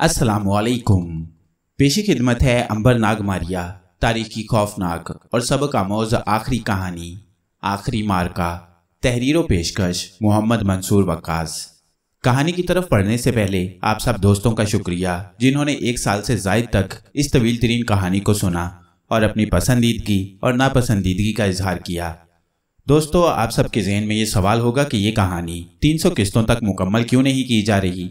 वालेकुम पेशे खिदमत है अंबर नाग मारिया तारीख की खौफनाक और सबक आमोज आखिरी कहानी आखिरी मार्का तहरीर पेशकश मोहम्मद मंसूर वक्स कहानी की तरफ पढ़ने से पहले आप सब दोस्तों का शुक्रिया जिन्होंने एक साल से जायद तक इस तवील तरीन कहानी को सुना और अपनी पसंदीदगी और नापसंदीदगी का इजहार किया दोस्तों आप सबके जहन में ये सवाल होगा कि ये कहानी 300 किस्तों तक मुकम्मल क्यों नहीं की जा रही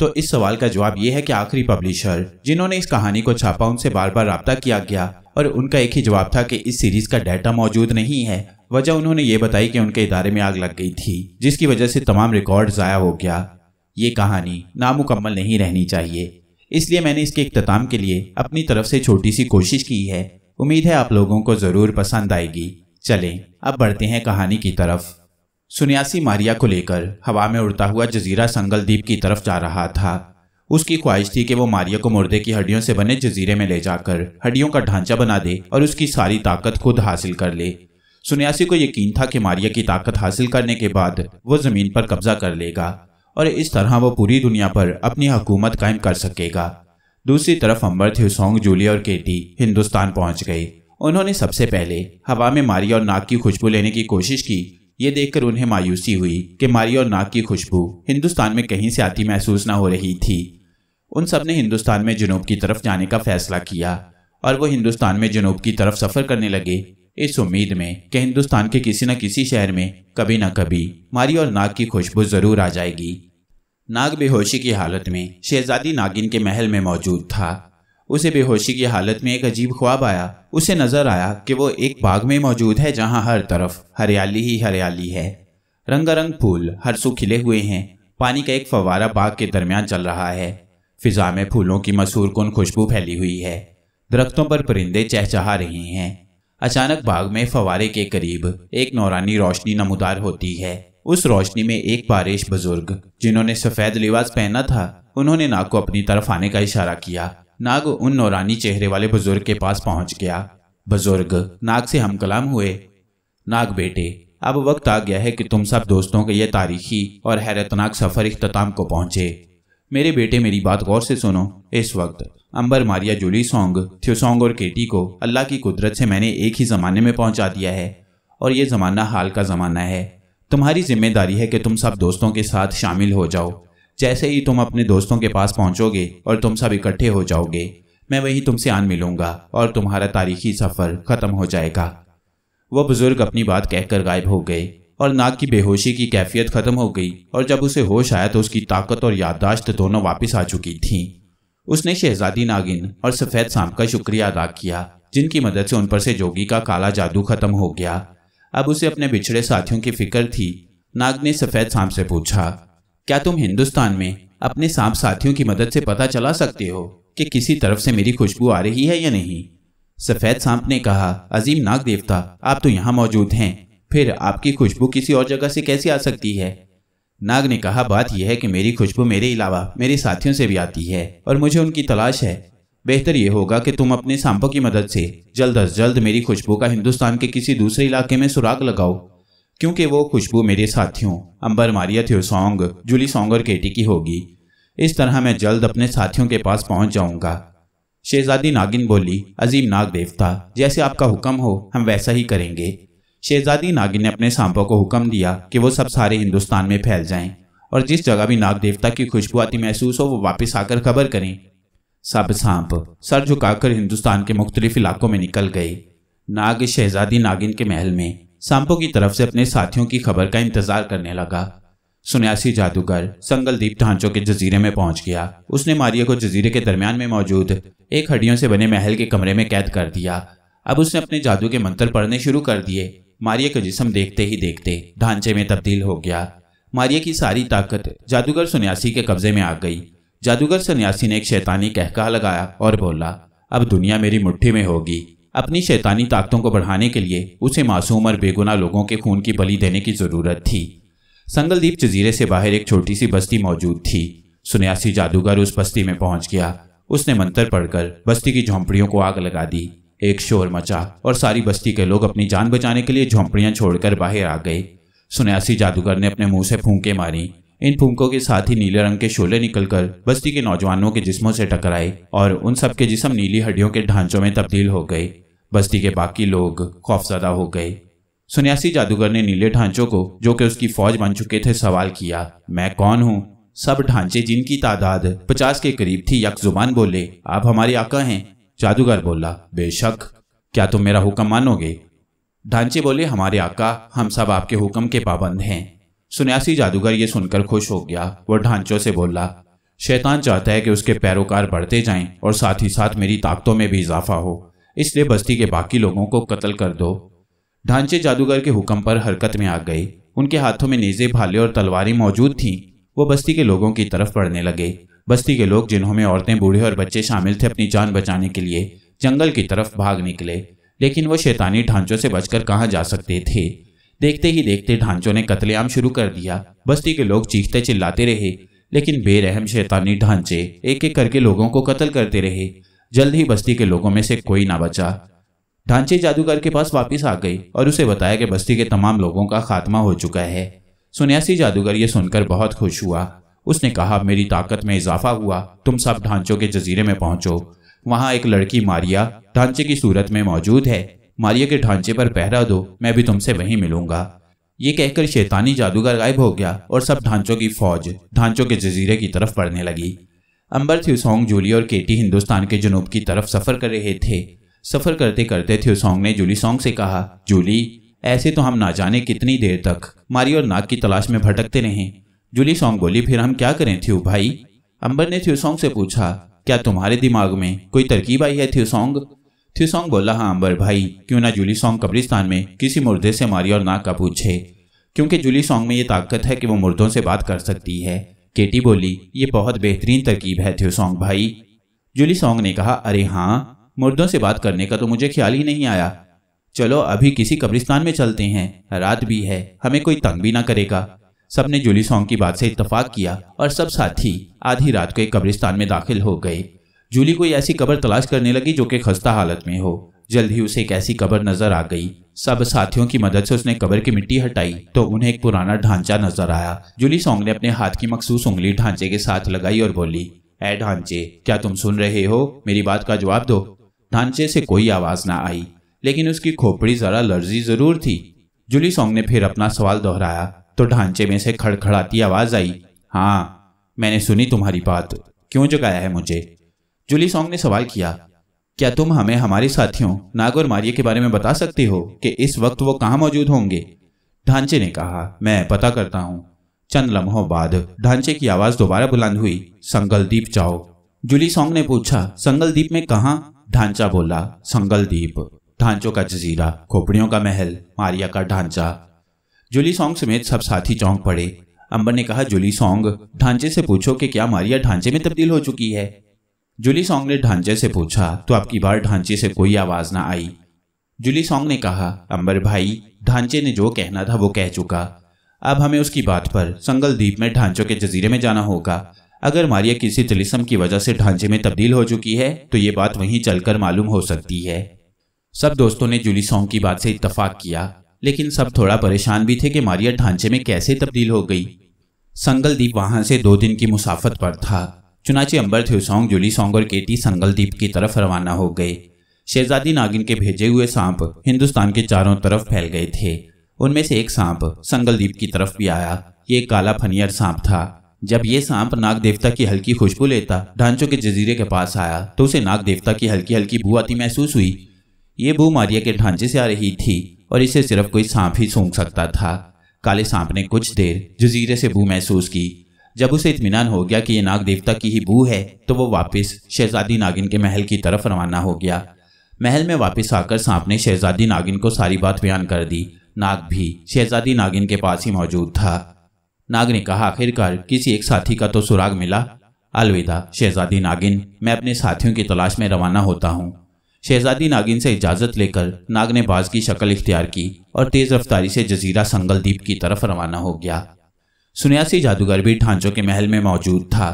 तो इस सवाल का जवाब यह है कि आखिरी पब्लिशर जिन्होंने इस कहानी को छापा उनसे बार बार रबता किया गया और उनका एक ही जवाब था कि इस सीरीज का डाटा मौजूद नहीं है वजह उन्होंने ये बताई कि उनके इदारे में आग लग गई थी जिसकी वजह से तमाम रिकॉर्ड ज़ाया हो गया ये कहानी नामुकम्मल नहीं रहनी चाहिए इसलिए मैंने इसके अख्ताम के लिए अपनी तरफ से छोटी सी कोशिश की है उम्मीद है आप लोगों को ज़रूर पसंद आएगी चलें अब बढ़ते हैं कहानी की तरफ सुन्यासी मारिया को लेकर हवा में उड़ता हुआ जजीरा संगल द्वीप की तरफ जा रहा था उसकी ख्वाहिश थी कि वो मारिया को मुर्दे की हड्डियों से बने जजीरे में ले जाकर हड्डियों का ढांचा बना दे और उसकी सारी ताकत खुद हासिल कर ले सुन्यासी को यकीन था कि मारिया की ताकत हासिल करने के बाद वो ज़मीन पर कब्जा कर लेगा और इस तरह वो पूरी दुनिया पर अपनी हुकूमत कायम कर सकेगा दूसरी तरफ अम्बर थ्यूसोंग जूलिया और केटी हिंदुस्तान पहुंच गए उन्होंने सबसे पहले हवा में मारिया और नाक की खुशबू लेने की कोशिश की ये देखकर उन्हें मायूसी हुई कि मारी और नाग की खुशबू हिंदुस्तान में कहीं से आती महसूस ना हो रही थी उन सब ने हिंदुस्तान में जुनूब की तरफ जाने का फैसला किया और वो हिंदुस्तान में जुनूब की तरफ सफ़र करने लगे इस उम्मीद में कि हिंदुस्तान के किसी न किसी शहर में कभी ना कभी मारी और नाग की खुशबू ज़रूर आ जाएगी नाग बेहोशी की हालत में शहजादी नागिन के महल में मौजूद था उसे बेहोशी की हालत में एक अजीब ख्वाब आया उसे नजर आया कि वो एक बाग में मौजूद है जहाँ हर तरफ हरियाली ही हरियाली है रंगारंग फूल हर सू खिले हुए हैं पानी का एक फवारा बाग के दरमियान चल रहा है फिजा में फूलों की मसूर कन खुशबू फैली हुई है दरख्तों पर परिंदे चहचहा रहे हैं अचानक बाग में फवारे के करीब एक नौरानी रोशनी नमदार होती है उस रोशनी में एक बारिश बुजुर्ग जिन्होंने सफेद लिबास पहना था उन्होंने नाक को अपनी तरफ आने का इशारा किया नाग उन नौरानी चेहरे वाले बुजुर्ग के पास पहुंच गया बुजुर्ग नाग से हम कलाम हुए नाग बेटे अब वक्त आ गया है कि तुम सब दोस्तों के ये तारीखी और हैरतनाक सफ़र इख्ताम को पहुंचे मेरे बेटे मेरी बात गौर से सुनो इस वक्त Ambar Maria Julie Song Theosong और केटी को अल्लाह की कुदरत से मैंने एक ही ज़माने में पहुंचा दिया है और ये ज़माना हाल का ज़माना है तुम्हारी जिम्मेदारी है कि तुम सब दोस्तों के साथ शामिल हो जाओ जैसे ही तुम अपने दोस्तों के पास पहुंचोगे और तुम सब इकट्ठे हो जाओगे मैं वहीं तुमसे आन मिलूंगा और तुम्हारा तारीखी सफ़र ख़त्म हो जाएगा वह बुज़ुर्ग अपनी बात कहकर गायब हो गए और नाग की बेहोशी की कैफियत ख़त्म हो गई और जब उसे होश आया तो उसकी ताकत और याददाश्त दोनों वापस आ चुकी थीं उसने शहजादी नागिन और सफ़ेद सांप का शुक्रिया अदा किया जिनकी मदद से उन पर से जोगी का काला जादू खत्म हो गया अब उसे अपने बिछड़े साथियों की फिक्र थी नाग ने सफ़ेद सांप से पूछा क्या तुम हिंदुस्तान में अपने सांप साथियों की मदद से पता चला सकते हो कि किसी तरफ से मेरी खुशबू आ रही है या नहीं सफेद सांप ने कहा अजीम नाग देवता आप तो यहाँ मौजूद हैं फिर आपकी खुशबू किसी और जगह से कैसे आ सकती है नाग ने कहा बात यह है कि मेरी खुशबू मेरे अलावा मेरे साथियों से भी आती है और मुझे उनकी तलाश है बेहतर ये होगा कि तुम अपने सांपों की मदद से जल्द अज जल्द मेरी खुशबू का हिंदुस्तान के किसी दूसरे इलाके में सुराग लगाओ क्योंकि वो खुशबू मेरे साथियों Ambar Maria Theosong Julie Song और केटी की होगी इस तरह मैं जल्द अपने साथियों के पास पहुंच जाऊंगा शहजादी नागिन बोली अजीम नाग देवता जैसे आपका हुक्म हो हम वैसा ही करेंगे शहजादी नागिन ने अपने सांपों को हुक्म दिया कि वो सब सारे हिंदुस्तान में फैल जाएं और जिस जगह भी नाग देवता की खुशबू आती महसूस हो वो वापस आकर खबर करें सब सांप सर झुकाकर हिंदुस्तान के मुख्तलिफ इलाकों में निकल गए नाग शहजादी नागिन के महल में सांपो की तरफ से अपने साथियों की खबर का इंतजार करने लगा सुनयासी जादूगर संगलदीप ढांचों के जजीरे में पहुंच गया उसने मारिया को जजीरे के दरमियान में मौजूद एक हड्डियों से बने महल के कमरे में कैद कर दिया अब उसने अपने जादू के मंत्र पढ़ने शुरू कर दिए मारिया का जिसम देखते ही देखते ढांचे में तब्दील हो गया मारिया की सारी ताकत जादूगर सुनयासी के कब्जे में आ गई जादूगर सन्यासी ने एक शैतानी कहका लगाया और बोला अब दुनिया मेरी मुट्ठी में होगी अपनी शैतानी ताकतों को बढ़ाने के लिए उसे मासूम और बेगुना लोगों के खून की बलि देने की ज़रूरत थी संगलदीप जजीरे से बाहर एक छोटी सी बस्ती मौजूद थी सुनयासी जादूगर उस बस्ती में पहुंच गया उसने मंत्र पढ़कर बस्ती की झोंपड़ियों को आग लगा दी एक शोर मचा और सारी बस्ती के लोग अपनी जान बचाने के लिए झोंपड़ियां छोड़कर बाहर आ गए सुन्यासी जादूगर ने अपने मुंह से फूंके मारी इन फूंकों के साथ ही नीले रंग के शोले निकलकर बस्ती के नौजवानों के जिस्मों से टकराए और उन सब के नीली हड्डियों के ढांचों में तब्दील हो गए बस्ती के बाकी लोग खौफजदा हो गए सुन्यासी जादूगर ने नीले ढांचों को जो कि उसकी फौज बन चुके थे सवाल किया मैं कौन हूँ सब ढांचे जिनकी तादाद पचास के करीब थी यक जुबान बोले आप हमारे आका हैं जादूगर बोला बेशक क्या तुम मेरा हुक्म मानोगे ढांचे बोले हमारे आका हम सब आपके हुक्म के पाबंद हैं सुन्यासी जादूगर ये सुनकर खुश हो गया वह ढांचों से बोला शैतान चाहता है कि उसके पैरोकार बढ़ते जाएं और साथ ही साथ मेरी ताकतों में भी इजाफा हो इसलिए बस्ती के बाकी लोगों को कत्ल कर दो ढांचे जादूगर के हुक्म पर हरकत में आ गई उनके हाथों में नीजे भाले और तलवारें मौजूद थीं वो बस्ती के लोगों की तरफ बढ़ने लगे बस्ती के लोग जिन्होंने औरतें बूढ़े और बच्चे शामिल थे अपनी जान बचाने के लिए जंगल की तरफ भाग निकले लेकिन वो शैतानी ढांचों से बचकर कहाँ जा सकते थे देखते ही देखते ढांचों ने कतलेआम शुरू कर दिया बस्ती के लोग चीखते चिल्लाते रहे लेकिन बेरहम शैतानी ढांचे एक एक करके लोगों को कत्ल करते रहे जल्द ही बस्ती के लोगों में से कोई ना बचा ढांचे जादूगर के पास वापस आ गई और उसे बताया कि बस्ती के तमाम लोगों का खात्मा हो चुका है सुन्यासी जादूगर यह सुनकर बहुत खुश हुआ उसने कहा मेरी ताकत में इजाफा हुआ तुम सब ढांचों के जजीरे में पहुंचो वहां एक लड़की मारिया ढांचे की सूरत में मौजूद है मारिया के ढांचे पर पहरा दो मैं भी तुमसे वहीं मिलूंगा ये कहकर शैतानी जादूगर गायब हो गया और सब ढांचों की फौज ढांचों के जजीरे की तरफ बढ़ने लगी अंबर थ्यूसोंग जूली और केटी हिंदुस्तान के जनूब की तरफ सफ़र कर रहे थे सफ़र करते करते थ्यूसोंग ने जूली सोंग से कहा जूली ऐसे तो हम ना जाने कितनी देर तक मारी और नाग की तलाश में भटकते रहे जूली सोंग बोली फिर हम क्या करें थ्यू भाई अंबर ने थ्यूसोंग से पूछा क्या तुम्हारे दिमाग में कोई तरकीब आई है थ्यूसोंग थिसोंग बोला हाँ अंबर भाई क्यों ना जूली सॉन्ग कब्रिस्तान में किसी मुर्दे से मारी और ना का पूछे क्योंकि जूली सॉन्ग में ये ताकत है कि वो मुर्दों से बात कर सकती है केटी बोली ये बहुत बेहतरीन तरकीब है थियोसोंग भाई जूली सॉन्ग ने कहा अरे हाँ मुर्दों से बात करने का तो मुझे ख्याल ही नहीं आया चलो अभी किसी कब्रिस्तान में चलते हैं रात भी है हमें कोई तंग भी ना करेगा सब ने जूली सॉन्ग की बात से इतफाक किया और सब साथी आधी रात को एक कब्रिस्तान में दाखिल हो गए जूली कोई ऐसी कबर तलाश करने लगी जो कि खस्ता हालत में हो जल्द ही उसे एक ऐसी कबर नजर आ गई सब साथियों की मदद से उसने कबर की मिट्टी हटाई तो उन्हें एक पुराना ढांचा नजर आया जूली सॉन्ग ने अपने हाथ की मखसूस उंगली ढांचे के साथ लगाई और बोली ए ढांचे क्या तुम सुन रहे हो मेरी बात का जवाब दो ढांचे से कोई आवाज ना आई लेकिन उसकी खोपड़ी जरा लर्जी जरूर थी जूली सॉन्ग ने फिर अपना सवाल दोहराया तो ढांचे में से खड़खड़ाती आवाज आई हाँ मैंने सुनी तुम्हारी बात क्यों जगाया है मुझे जुली सॉन्ग ने सवाल किया क्या तुम हमें हमारे साथियों नाग और मारिया के बारे में बता सकते हो कि इस वक्त वो कहाँ मौजूद होंगे ढांचे ने कहा मैं पता करता हूँ चंद लम्हों बाद ढांचे की आवाज दोबारा बुलंद हुई संगलदीप जाओ जुली सॉन्ग ने पूछा संगलदीप में कहा ढांचा बोला संगलदीप ढांचों का जजीरा खोपड़ियों का महल मारिया का ढांचा जुली सॉन्ग समेत सब साथी चौंक पड़े अंबर ने कहा जुली सॉन्ग ढांचे से पूछो कि क्या मारिया ढांचे में तब्दील हो चुकी है जुली सॉन्ग ने ढांचे से पूछा तो अब की बार ढांचे से कोई आवाज ना आई जुली सॉन्ग ने कहा अंबर भाई ढांचे ने जो कहना था वो कह चुका अब हमें उसकी बात पर संगल द्वीप में ढांचों के जजीरे में जाना होगा अगर मारिया किसी तलिसम की वजह से ढांचे में तब्दील हो चुकी है तो ये बात वहीं चलकर मालूम हो सकती है सब दोस्तों ने जुली सॉन्ग की बात से इतफाक किया लेकिन सब थोड़ा परेशान भी थे कि मारिया ढांचे में कैसे तब्दील हो गई संगल द्वीप वहां से दो दिन की मुसाफत पर था चुनाचे अंबर थ्यूसोंग जुली सोंग और केटी संगल द्वीप की तरफ रवाना हो गए शहजादी नागिन के भेजे हुए सांप हिंदुस्तान के चारों तरफ फैल गए थे उनमें से एक सांप संगल द्वीप की तरफ भी आया ये काला फनियर सांप था जब ये सांप नाग देवता की हल्की खुशबू लेता ढांचों के जजीरे के पास आया तो उसे नाग देवता की हल्की हल्की बू आती महसूस हुई ये बू मारिया के ढांचे से आ रही थी और इसे सिर्फ कोई सांप ही सूंघ सकता था काले सांप ने कुछ देर जजीरे से बू महसूस की जब उसे इतमान हो गया कि ये नाग देवता की ही बू है तो वो वापस शहजादी नागिन के महल की तरफ रवाना हो गया महल में वापस आकर सांप ने शहजादी नागिन को सारी बात बयान कर दी नाग भी शहजादी नागिन के पास ही मौजूद था नाग ने कहा आखिरकार किसी एक साथी का तो सुराग मिला अलविदा शहजादी नागिन मैं अपने साथियों की तलाश में रवाना होता हूँ शहजादी नागिन से इजाज़त लेकर नाग ने बाज की शक्ल इख्तियार की और तेज़ रफ्तारी से जजीरा संगल की तरफ रवाना हो गया सुनयासी जादूगर भी ढांचों के महल में मौजूद था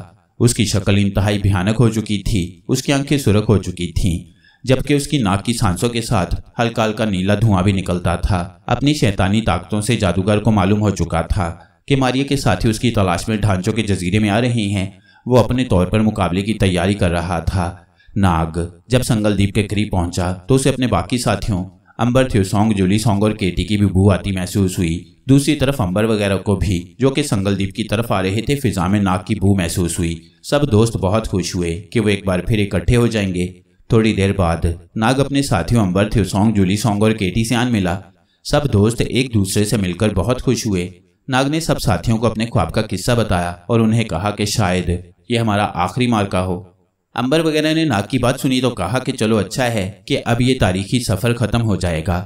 उसकी शक्ल इंतहाई भयानक हो चुकी थी उसकी आंखें सुरख हो चुकी थीं जबकि उसकी नाक की सांसों के साथ हल्का हल्का नीला धुआं भी निकलता था अपनी शैतानी ताकतों से जादूगर को मालूम हो चुका था कि मारिया के साथी उसकी तलाश में ढांचों के जजीरे में आ रहे हैं वो अपने तौर पर मुकाबले की तैयारी कर रहा था नाग जब संगलदीप के करीब पहुंचा तो उसे अपने बाकी साथियों अंबर थ्योसोंग जूली सोंग और केटी की भी भू आती महसूस हुई दूसरी तरफ अंबर वगैरह को भी जो कि संगलदीप की तरफ आ रहे थे फिजा में नाक की भू महसूस हुई सब दोस्त बहुत खुश हुए कि वो एक बार फिर इकट्ठे हो जाएंगे थोड़ी देर बाद नाग अपने साथियों अंबर थ्योसोंग जूली सोंग और केटी से आन मिला सब दोस्त एक दूसरे से मिलकर बहुत खुश हुए नाग ने सब साथियों को अपने ख्वाब का किस्सा बताया और उन्हें कहा कि शायद ये हमारा आखिरी मार्का हो अंबर वगैरह ने नाग की बात सुनी तो कहा कि चलो अच्छा है कि अब ये तारीखी सफर खत्म हो जाएगा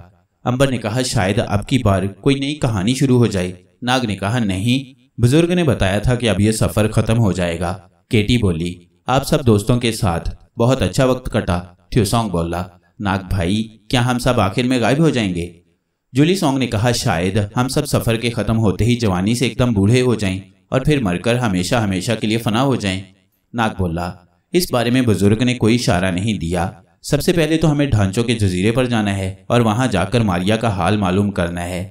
अंबर ने कहा शायद अब की बार कोई नई कहानी शुरू हो जाए नाग ने कहा नहीं बुजुर्ग ने बताया था कि अब यह सफर खत्म हो जाएगा केटी बोली आप सब दोस्तों के साथ बहुत अच्छा वक्त कटा थ्योसोंग बोला नाग भाई क्या हम सब आखिर में गायब हो जाएंगे जूली सोंग ने कहा शायद हम सब सफर के खत्म होते ही जवानी से एकदम बूढ़े हो जाएं और फिर मरकर हमेशा हमेशा के लिए फना हो जाएं। नाग बोला इस बारे में बुजुर्ग ने कोई इशारा नहीं दिया सबसे पहले तो हमें ढांचों के जजीरे पर जाना है और वहां जाकर मारिया का हाल मालूम करना है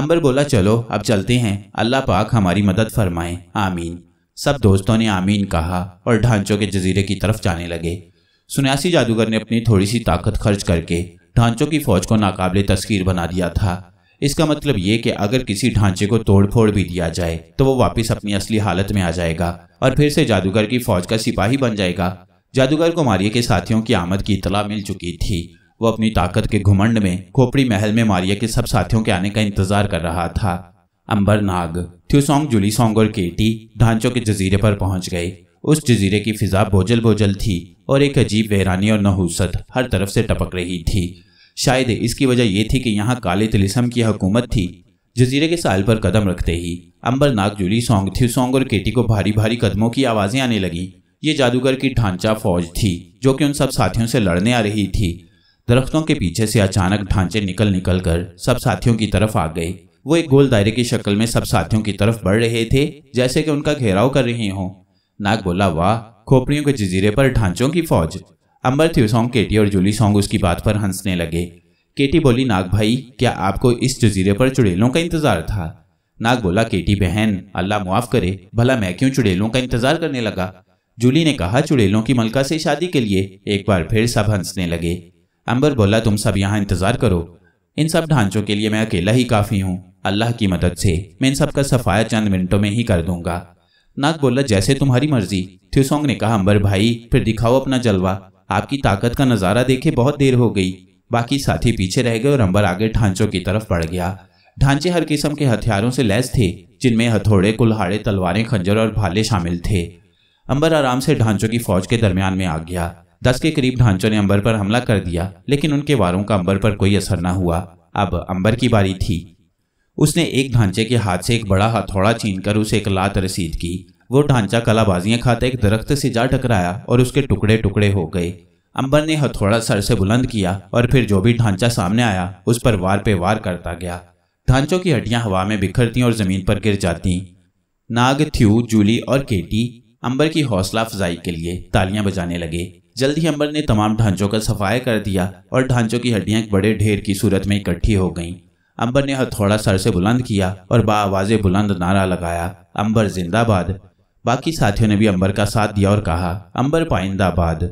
अंबर बोला चलो अब चलते हैं अल्लाह पाक हमारी मदद फरमाए आमीन सब दोस्तों ने आमीन कहा और ढांचों के जजीरे की तरफ जाने लगे सुन्यासी जादूगर ने अपनी थोड़ी सी ताकत खर्च करके ढांचों की फौज को नाकाबले तस्कीर बना दिया था इसका मतलब ये कि अगर किसी ढांचे को तोड़फोड़ भी दिया जाए तो वो वापस अपनी असली हालत में आ जाएगा और फिर से जादूगर की फौज का सिपाही बन जाएगा जादूगर को मारिया के साथियों की आमद की इतला मिल चुकी थी वो अपनी ताकत के घुमंड में खोपड़ी महल में मारिया के सब साथियों के आने का इंतजार कर रहा था अंबर नाग थ्यूसोंग सोंग और केटी ढांचों के जजीरे पर पहुंच गए उस जजीरे की फिजा बोझल बोझल थी और एक अजीब वेरानी और नहूसत हर तरफ से टपक रही थी शायद इसकी वजह यह थी कि यहाँ काले तिलिसम की हुकूमत थी जजीरे के साल पर कदम रखते ही अंबर नाग जूली सॉन्ग थी सॉन्ग और केटी को भारी भारी कदमों की आवाज़ें आने लगी ये जादूगर की ढांचा फौज थी जो कि उन सब साथियों से लड़ने आ रही थी दरख्तों के पीछे से अचानक ढांचे निकल निकल कर सब साथियों की तरफ आ गए वो एक गोल दायरे की शक्ल में सब साथियों की तरफ बढ़ रहे थे जैसे कि उनका घेराव कर रही हों नाग बोला वाह खोपड़ियों के जजीरे पर ढांचों की फौज अंबर थ्यूसोंग केटी और जूली सोंग उसकी बात पर हंसने लगे केटी बोली नाग भाई क्या आपको इस जजीरे पर चुड़ेलों का इंतजार था नाग बोला केटी बहन अल्लाह मुआफ करे भला मैं क्यों चुड़ेलों का इंतजार करने लगा जूली ने कहा चुड़ेलों की मलका से शादी के लिए एक बार फिर सब हंसने लगे अंबर बोला तुम सब यहाँ इंतजार करो इन सब ढांचों के लिए मैं अकेला ही काफ़ी हूँ अल्लाह की मदद से मैं इन सबका सफाया चंद मिनटों में ही कर दूंगा नाग बोला जैसे तुम्हारी मर्जी थ्यूसोंग ने कहा अंबर भाई फिर दिखाओ अपना जलवा आपकी ताकत का नज़ारा देखे बहुत देर हो गई बाकी साथी पीछे रह गए और अंबर आगे ढांचों की तरफ बढ़ गया ढांचे हर किस्म के हथियारों से लैस थे जिनमें हथौड़े कुल्हाड़े तलवारें खंजर और भाले शामिल थे अंबर आराम से ढांचों की फौज के दरमियान में आ गया दस के करीब ढांचों ने अंबर पर हमला कर दिया लेकिन उनके वारों का अंबर पर कोई असर न हुआ अब अंबर की बारी थी उसने एक ढांचे के हाथ से एक बड़ा हथौड़ा छीनकर उसे एक लात रसीद की वो ढांचा कलाबाजियां खाते एक दरख्त से जा टकराया और उसके टुकड़े टुकड़े हो गए अंबर ने हथौड़ा सर से बुलंद किया और फिर जो भी ढांचा सामने आया उस पर वार पे वार करता गया ढांचों की हड्डियां हवा में बिखरती और जमीन पर गिर जाती नाग थ्यू जूली और केटी अंबर की हौसला अफजाई के लिए तालियां बजाने लगे जल्द ही अंबर ने तमाम ढांचों का सफाया कर दिया और ढांचों की हड्डियां एक बड़े ढेर की सूरत में इकट्ठी हो गईं। अंबर ने हथौड़ा सर से बुलंद किया और बा आवाजे बुलंद नारा लगाया अंबर जिंदाबाद बाकी साथियों ने भी अंबर का साथ दिया और कहा अंबर पाइंदाबाद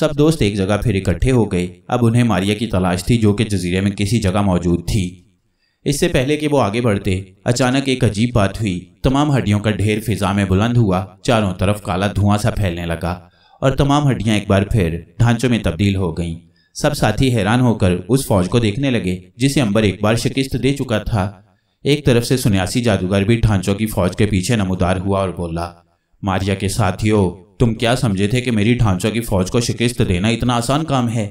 सब दोस्त एक जगह फिर इकट्ठे हो गए अब उन्हें मारिया की तलाश थी जो कि जजीरे में किसी जगह मौजूद थी इससे पहले कि वो आगे बढ़ते अचानक एक अजीब बात हुई तमाम हड्डियों का ढेर फिजा में बुलंद हुआ चारों तरफ काला धुआं सा फैलने लगा और तमाम हड्डियां एक बार फिर ढांचों में तब्दील हो गईं सब साथी हैरान होकर उस फौज को देखने लगे जिसे अंबर एक बार शिकस्त दे चुका था एक तरफ से सुन्यासी जादूगर भी ढांचों की फौज के पीछे नमोदार हुआ और बोला मारिया के साथियों तुम क्या समझे थे कि मेरी ढांचा की फौज को शिकस्त देना इतना आसान काम है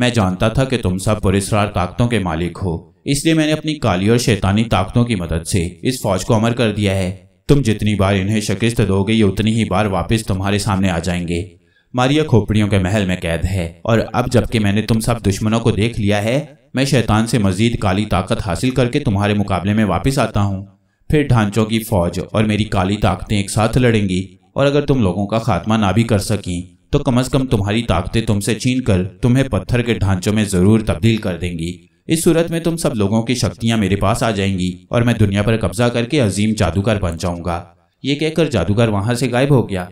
मैं जानता था कि तुम सब पुरस्कार ताकतों के मालिक हो इसलिए मैंने अपनी काली और शैतानी ताकतों की मदद से इस फौज को अमर कर दिया है तुम जितनी बार इन्हें शिकस्त दोगे ये उतनी ही बार वापस तुम्हारे सामने आ जाएंगे मारिया खोपड़ियों के महल में कैद है और अब जबकि मैंने तुम सब दुश्मनों को देख लिया है मैं शैतान से मजीद काली ताकत हासिल करके तुम्हारे मुकाबले में वापस आता हूँ फिर ढांचों की फौज और मेरी काली ताकतें एक साथ लड़ेंगी और अगर तुम लोगों का खात्मा ना भी कर सकी तो कम अज कम तुम्हारी ताकतें तुमसे छीन कर तुम्हें पत्थर के ढांचों में जरूर तब्दील कर देंगी इस सूरत में तुम सब लोगों की शक्तियां मेरे पास आ जाएंगी और मैं दुनिया पर कब्जा करके अजीम जादूगर बन जाऊंगा ये कहकर जादूगर वहां से गायब हो गया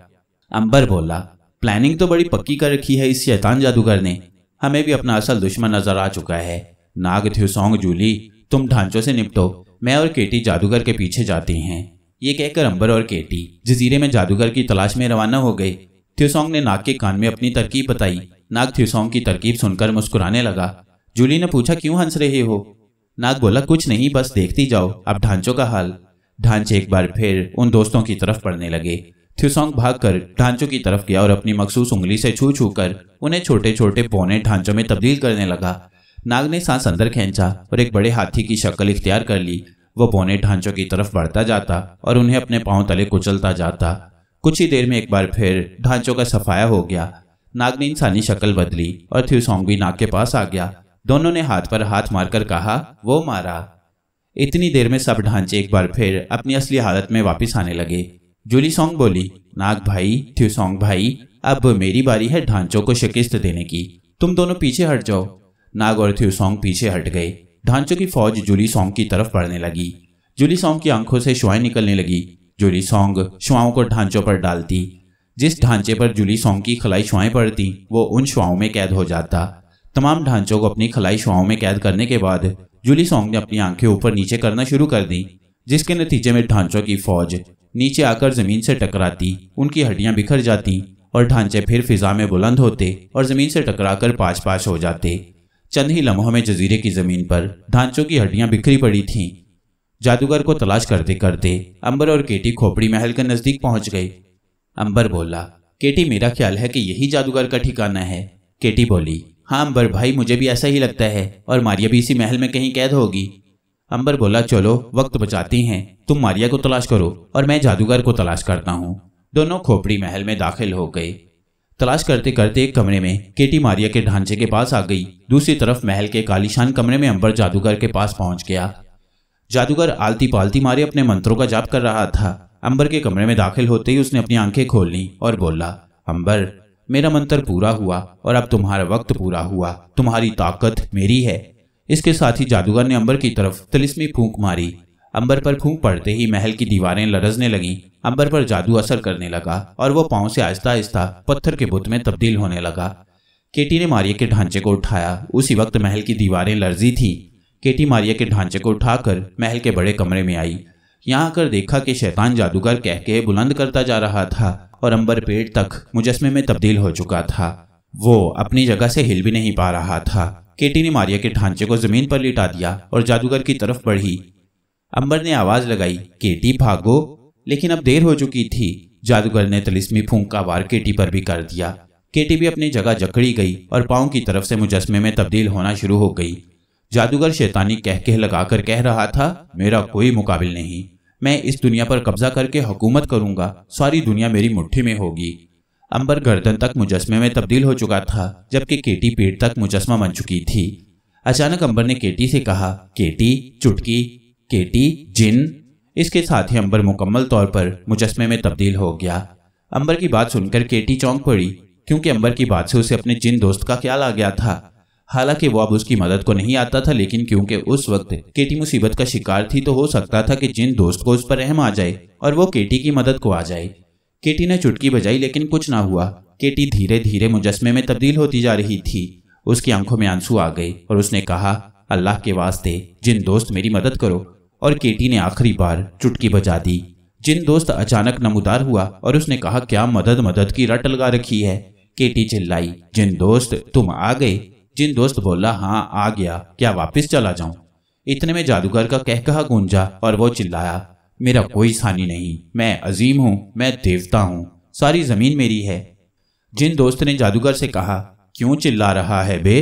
अंबर बोला प्लानिंग तो बड़ी पक्की कर रखी है इस शैतान जादूगर ने हमें भी अपना असल दुश्मन नजर आ चुका है नाग थ्यूसोंग जूली तुम ढांचों से निपटो मैं और केटी जादूगर के पीछे जाती हैं ये कहकर अंबर और केटी जजीरे में जादूगर की तलाश में रवाना हो गई थ्योसोंग ने नाग के कान में अपनी तरकीब बताई नाग थ्योसोंग की तरकीब सुनकर मुस्कुराने लगा जूली ने पूछा क्यों हंस रहे हो नाग बोला कुछ नहीं बस देखती जाओ अब ढांचों का हाल ढांचे एक बार फिर उन दोस्तों की तरफ पड़ने लगे थ्यूसोंग कर ढांचों की तरफ गया और अपनी मखसूस उंगली से छू छू कर उन्हें छोटे छोटे पौने ढांचों में तब्दील करने लगा नाग ने सांस अंदर खेचा और एक बड़े हाथी की शक्ल इख्तियार कर ली वह बोने ढांचों की तरफ बढ़ता जाता और उन्हें अपने पांव तले कुचलता जाता कुछ ही देर में एक बार फिर ढांचों का सफाया हो गया नाग ने इंसानी शक्ल बदली और थ्यूसोंग भी नाग के पास आ गया दोनों ने हाथ पर हाथ मारकर कहा वो मारा इतनी देर में सब ढांचे एक बार फिर अपनी असली हालत में वापस आने लगे जूली सोंग बोली नाग भाई थ्यूसोंग भाई अब मेरी बारी है ढांचों को शिकस्त देने की तुम दोनों पीछे हट जाओ नाग और थ्यूसोंग पीछे हट गए ढांचो की फौज जुली सोंग की तरफ बढ़ने लगी जुली सोंग की आंखों से शुआएं निकलने लगी जुली सोंग शुआओं को ढांचों पर डालती जिस ढांचे पर जुली सोंग की खलाई शुआएं पड़ती वो उन शुआओं में कैद हो जाता तमाम ढांचों को अपनी खलाई शुआओं में कैद करने के बाद जुली सोंग ने अपनी आंखें ऊपर नीचे करना शुरू कर दी जिसके नतीजे में ढांचों की फौज नीचे आकर जमीन से टकराती उनकी हड्डियां बिखर जाती और ढांचे फिर फिजा में बुलंद होते और जमीन से टकराकर पाँच पाँच हो जाते चंद ही लम्हों में जजीरे की जमीन पर ढांचों की हड्डियां बिखरी पड़ी थीं जादूगर को तलाश करते करते अंबर और केटी खोपड़ी महल के नज़दीक पहुंच गई अंबर बोला केटी मेरा ख्याल है कि यही जादूगर का ठिकाना है केटी बोली हाँ अंबर भाई मुझे भी ऐसा ही लगता है और मारिया भी इसी महल में कहीं कैद होगी अंबर बोला चलो वक्त बचाती हैं तुम मारिया को तलाश करो और मैं जादूगर को तलाश करता हूँ दोनों खोपड़ी महल में दाखिल हो गए तलाश करते करते एक कमरे में केटी मारिया के ढांचे के पास आ गई दूसरी तरफ महल के कालीशान कमरे में अंबर जादूगर के पास पहुंच गया जादूगर आलती पालती मारे अपने मंत्रों का जाप कर रहा था अंबर के कमरे में दाखिल होते ही उसने अपनी आंखें खोल ली और बोला अंबर मेरा मंत्र पूरा हुआ और अब तुम्हारा वक्त पूरा हुआ तुम्हारी ताकत मेरी है इसके साथ ही जादूगर ने अंबर की तरफ तलिस्मी फूंक मारी अंबर पर खूब पड़ते ही महल की दीवारें लरजने लगीं अंबर पर जादू असर करने लगा और वो पाँव से आहिस्ता आहिस्ता पत्थर के बुत में तब्दील होने लगा केटी ने मारिया के ढांचे को उठाया उसी वक्त महल की दीवारें लर्जी थी केटी मारिया के ढांचे को उठाकर महल के बड़े कमरे में आई यहाँ आकर देखा कि शैतान जादूगर कह के बुलंद करता जा रहा था और अंबर पेट तक मुजस्मे में तब्दील हो चुका था वो अपनी जगह से हिल भी नहीं पा रहा था केटी ने मारिया के ढांचे को जमीन पर लिटा दिया और जादूगर की तरफ बढ़ी अंबर ने आवाज लगाई केटी भागो लेकिन अब देर हो चुकी थी जादूगर ने तलिस्मी फूंक का वार केटी पर भी कर दिया केटी भी अपनी जगह जकड़ी गई और पाँव की तरफ से मुजस्मे में तब्दील होना शुरू हो गई जादूगर शैतानी कह कह लगाकर कह रहा था मेरा कोई मुकाबिल नहीं मैं इस दुनिया पर कब्जा करके हुकूमत करूंगा सारी दुनिया मेरी मुट्ठी में होगी अंबर गर्दन तक मुजस्मे में तब्दील हो चुका था जबकि केटी पेट तक मुजस्मा बन चुकी थी अचानक अंबर ने केटी से कहा केटी चुटकी केटी जिन इसके साथ ही अंबर मुकम्मल तौर पर मुजस्मे में तब्दील हो गया अंबर की बात सुनकर केटी चौंक पड़ी क्योंकि अंबर की बात से उसे अपने जिन दोस्त का ख्याल आ गया था हालांकि वो अब उसकी मदद को नहीं आता था लेकिन क्योंकि उस वक्त केटी मुसीबत का शिकार थी तो हो सकता था कि जिन दोस्त को उस पर रहम आ जाए और वो केटी की मदद को आ जाए केटी ने चुटकी बजाई लेकिन कुछ ना हुआ केटी धीरे धीरे मुजस्मे में तब्दील होती जा रही थी उसकी आंखों में आंसू आ गए और उसने कहा अल्लाह के वास्ते जिन दोस्त मेरी मदद करो और केटी ने आखिरी बार चुटकी बजा दी जिन दोस्त अचानक नमोदार हुआ और उसने कहा क्या मदद मदद की रट लगा रखी है केटी चिल्लाई जिन दोस्त तुम आ गए जिन दोस्त बोला हाँ आ गया क्या वापस चला जाऊं इतने में जादूगर का कह कहा गूंजा और वो चिल्लाया मेरा कोई सानी नहीं मैं अजीम हूँ मैं देवता हूँ सारी जमीन मेरी है जिन दोस्त ने जादूगर से कहा क्यों चिल्ला रहा है बे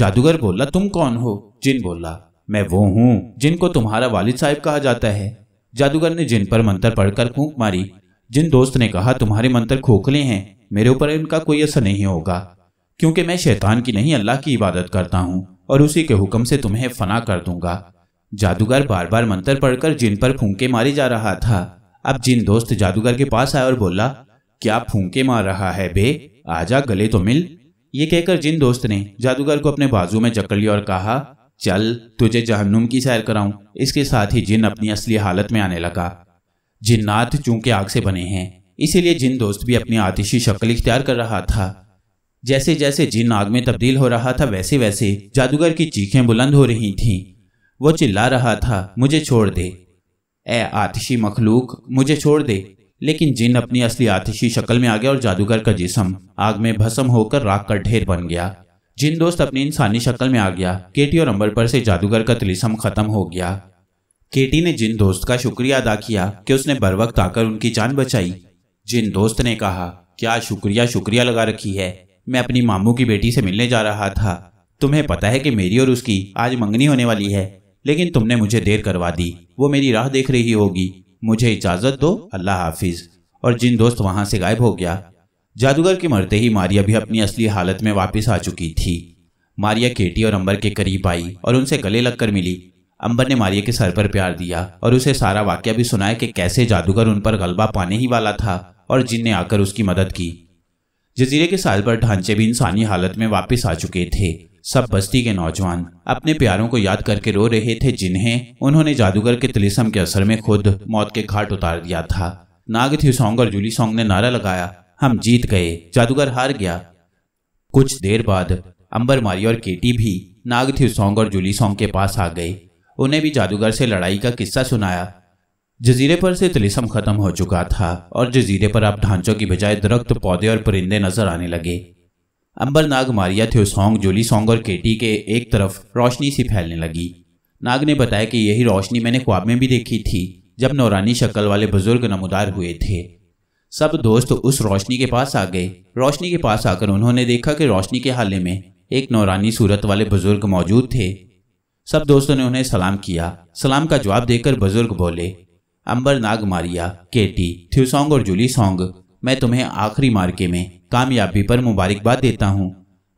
जादूगर बोला तुम कौन हो जिन बोला मैं वो हूँ जिनको तुम्हारा वालिद साहब कहा जाता है जादूगर ने जिन पर मंत्र पढ़कर फूक मारी जिन दोस्त ने कहा तुम्हारे मंत्र खोखले हैं मेरे ऊपर इनका कोई असर नहीं होगा क्योंकि मैं शैतान की नहीं अल्लाह की इबादत करता हूँ और उसी के हुक्म से तुम्हें फना कर दूंगा जादूगर बार बार मंत्र पढ़कर जिन पर फूंके मारे जा रहा था अब जिन दोस्त जादूगर के पास आया और बोला क्या फूंके मार रहा है बे आजा गले तो मिल ये कहकर जिन दोस्त ने जादूगर को अपने बाजू में जकड़ लिया और कहा चल तुझे जहन्नुम की सैर कराऊं इसके साथ ही जिन अपनी असली हालत में आने लगा जिन्नाथ चूंकि आग से बने हैं इसीलिए जिन दोस्त भी अपनी आतिशी शक्ल इख्तियार कर रहा था जैसे जैसे जिन आग में तब्दील हो रहा था वैसे वैसे जादूगर की चीखें बुलंद हो रही थीं वो चिल्ला रहा था मुझे छोड़ दे ए आतिशी मखलूक मुझे छोड़ दे लेकिन जिन अपनी असली आतिशी शक्ल में आ गया और जादूगर का जिसम आग में भस्म होकर राख का ढेर बन गया जिन दोस्त अपनी इंसानी शक्ल में आ गया केटी और अंबर पर से जादूगर का तिलिसम खत्म हो गया केटी ने जिन दोस्त का शुक्रिया अदा किया कि उसने बर वक्त आकर उनकी जान बचाई जिन दोस्त ने कहा क्या शुक्रिया शुक्रिया लगा रखी है मैं अपनी मामू की बेटी से मिलने जा रहा था तुम्हें पता है कि मेरी और उसकी आज मंगनी होने वाली है लेकिन तुमने मुझे देर करवा दी वो मेरी राह देख रही होगी मुझे इजाज़त दो अल्लाह हाफिज और जिन दोस्त वहां से गायब हो गया जादूगर के मरते ही मारिया भी अपनी असली हालत में वापस आ चुकी थी मारिया केटी और अंबर के करीब आई और उनसे गले लगकर मिली अंबर ने मारिया के सर पर प्यार दिया और उसे सारा वाक्य भी सुनाया कि कैसे जादूगर उन पर गलबा पाने ही वाला था और जिन ने आकर उसकी मदद की जजीरे के साल पर ढांचे भी इंसानी हालत में वापस आ चुके थे सब बस्ती के नौजवान अपने प्यारों को याद करके रो रहे थे जिन्हें उन्होंने जादूगर के तिलिसम के असर में खुद मौत के घाट उतार दिया था नाग थी सॉन्ग और जूली सॉन्ग ने नारा लगाया हम जीत गए जादूगर हार गया कुछ देर बाद अंबर मारी और केटी भी नाग थी सॉन्ग और जूली सॉन्ग के पास आ गई उन्हें भी जादूगर से लड़ाई का किस्सा सुनाया जजीरे पर से तिलिसम खत्म हो चुका था और जजीरे पर अब ढांचों की बजाय दरख्त पौधे और परिंदे नजर आने लगे अंबर नाग मारिया थ्योसोंग जोली सॉन्ग और केटी के एक तरफ रोशनी सी फैलने लगी नाग ने बताया कि यही रोशनी मैंने ख्वाब में भी देखी थी जब नौरानी शक्ल वाले बुजुर्ग नमोदार हुए थे सब दोस्त उस रोशनी के पास आ गए रोशनी के पास आकर उन्होंने देखा कि रोशनी के हाले में एक नौरानी सूरत वाले बुजुर्ग मौजूद थे सब दोस्तों ने उन्हें सलाम किया सलाम का जवाब देकर बुजुर्ग बोले अंबर नाग मारिया केटी थ्यूसोंग और जूली सोंग मैं तुम्हें आखिरी मार्के में कामयाबी पर मुबारकबाद देता हूँ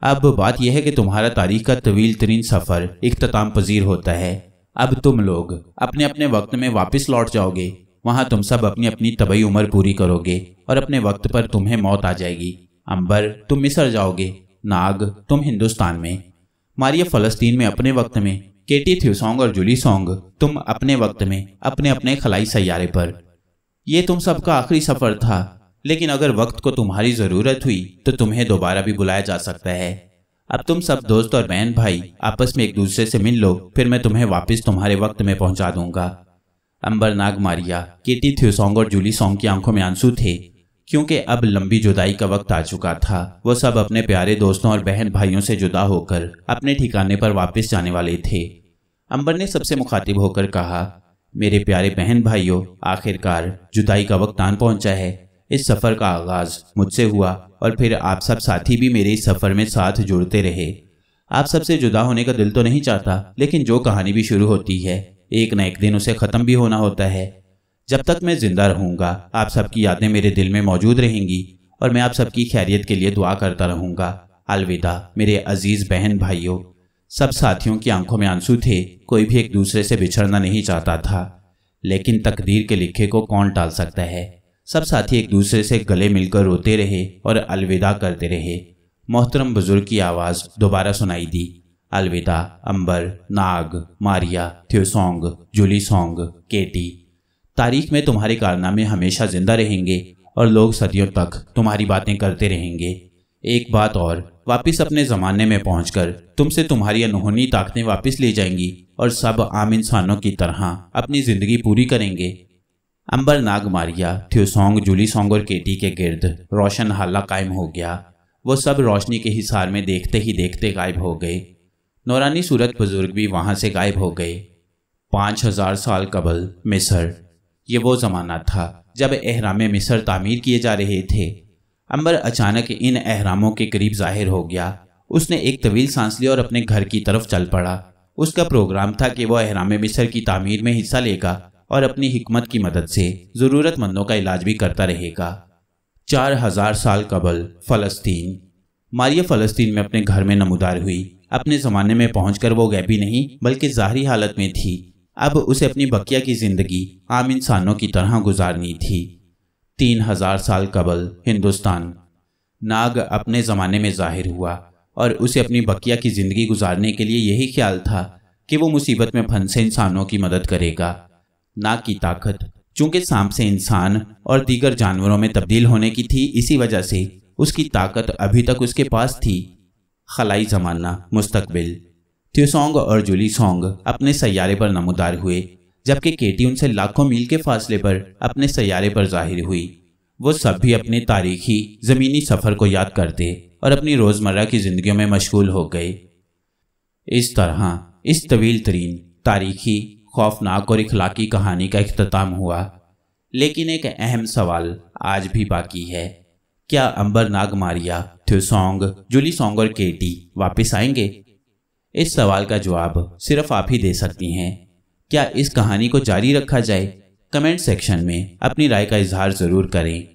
अब बात यह है कि तुम्हारा तारीख का तवील तरीन सफ़र इख्ताम पजीर होता है अब तुम लोग अपने अपने वक्त में वापस लौट जाओगे वहां तुम सब अपनी अपनी तबई उम्र पूरी करोगे और अपने वक्त पर तुम्हें मौत आ जाएगी अंबर तुम मिसर जाओगे नाग तुम हिंदुस्तान में मारिया फ़लस्तीन में अपने वक्त में केटी थ्यूसोंग और जुली सोंग तुम अपने वक्त में अपने अपने खलाई सैारे पर यह तुम सबका आखिरी सफ़र था लेकिन अगर वक्त को तुम्हारी ज़रूरत हुई तो तुम्हें दोबारा भी बुलाया जा सकता है अब तुम सब दोस्त और बहन भाई आपस में एक दूसरे से मिल लो फिर मैं तुम्हें वापस तुम्हारे वक्त में पहुंचा दूंगा अंबर नाग मारिया केटी थ्यूसोंग और जूली सोंग की आंखों में आंसू थे क्योंकि अब लंबी जुदाई का वक्त आ चुका था वो सब अपने प्यारे दोस्तों और बहन भाइयों से जुदा होकर अपने ठिकाने पर वापस जाने वाले थे अंबर ने सबसे मुखातिब होकर कहा मेरे प्यारे बहन भाइयों आखिरकार जुदाई का वक्त आन पहुंचा है इस सफ़र का आगाज़ मुझसे हुआ और फिर आप सब साथी भी मेरे इस सफ़र में साथ जुड़ते रहे आप सबसे जुदा होने का दिल तो नहीं चाहता लेकिन जो कहानी भी शुरू होती है एक न एक दिन उसे ख़त्म भी होना होता है जब तक मैं ज़िंदा रहूंगा आप सबकी यादें मेरे दिल में मौजूद रहेंगी और मैं आप सबकी खैरियत के लिए दुआ करता रहूंगा अलविदा मेरे अजीज़ बहन भाइयों सब साथियों की आंखों में आंसू थे कोई भी एक दूसरे से बिछड़ना नहीं चाहता था लेकिन तकदीर के लिखे को कौन टाल सकता है सब साथी एक दूसरे से गले मिलकर रोते रहे और अलविदा करते रहे मोहतरम बुजुर्ग की आवाज़ दोबारा सुनाई दी अलविदा Ambar Nag Maria Theosong Julie Song Katie तारीख में तुम्हारे कारनामे हमेशा जिंदा रहेंगे और लोग सदियों तक तुम्हारी बातें करते रहेंगे एक बात और वापस अपने ज़माने में पहुंचकर तुमसे तुम्हारी अनहोनी ताकतें वापस ले जाएंगी और सब आम इंसानों की तरह अपनी ज़िंदगी पूरी करेंगे अंबर नाग मारिया थ्योसोंग सोंग और केटी के गिर्द रोशन हाला कायम हो गया वो सब रोशनी के हिसार में देखते ही देखते गायब हो गए नौरानी सूरत बुजुर्ग भी वहाँ से गायब हो गए पाँच हज़ार साल कबल मिसर ये वो ज़माना था जब एहराम मिसर तामीर किए जा रहे थे अंबर अचानक इन एहरामों के करीब जाहिर हो गया उसने एक तवील सांस ली और अपने घर की तरफ चल पड़ा उसका प्रोग्राम था कि वह अहराम मिसर की तामीर में हिस्सा लेगा और अपनी हिकमत की मदद से ज़रूरतमंदों का इलाज भी करता रहेगा चार हजार साल कबल फ़लस्तीन मारिया फ़लस्तीन में अपने घर में नमोदार हुई अपने ज़माने में कर वो गैबी नहीं बल्कि ज़ाहरी हालत में थी अब उसे अपनी बकिया की ज़िंदगी आम इंसानों की तरह गुजारनी थी तीन हजार साल कबल हिंदुस्तान नाग अपने ज़माने में ज़ाहिर हुआ और उसे अपनी बकिया की ज़िंदगी गुजारने के लिए यही ख्याल था कि वो मुसीबत में फंसे इंसानों की मदद करेगा ना कि ताकत चूंकि सांप से इंसान और दीगर जानवरों में तब्दील होने की थी इसी वजह से उसकी ताकत अभी तक उसके पास थी खलाई जमाना मुस्तकबिल त्योसोंग और जुली सोंग अपने सैारे पर नमोदार हुए जबकि केटी उनसे लाखों मील के फासले पर अपने सैारे पर जाहिर हुई वो सब भी अपने तारीखी ज़मीनी सफ़र को याद करते और अपनी रोज़मर्रा की ज़िंदगी में मशगूल हो गए इस तरह इस तवील तरीन तारीखी खौफनाक और इखलाकी कहानी का अख्ताम हुआ लेकिन एक अहम सवाल आज भी बाकी है क्या अंबर मारिया थ्यूसोंग जुली सोंग और केटी वापस आएंगे इस सवाल का जवाब सिर्फ आप ही दे सकती हैं क्या इस कहानी को जारी रखा जाए कमेंट सेक्शन में अपनी राय का इजहार ज़रूर करें